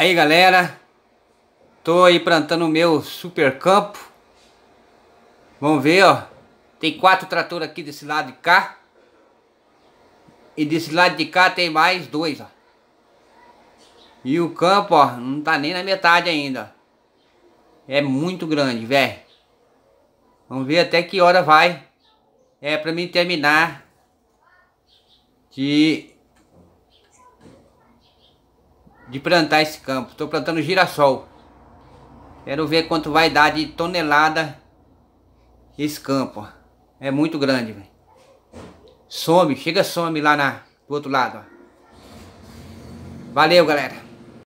Aí galera, tô aí plantando o meu super campo. Vamos ver, ó. Tem quatro tratores aqui desse lado de cá. E desse lado de cá tem mais dois, ó. E o campo, ó, não tá nem na metade ainda. É muito grande, velho. Vamos ver até que hora vai. É pra mim terminar de de plantar esse campo. Estou plantando girassol. Quero ver quanto vai dar de tonelada esse campo. É muito grande. Some, chega some lá na, do outro lado. Valeu, galera.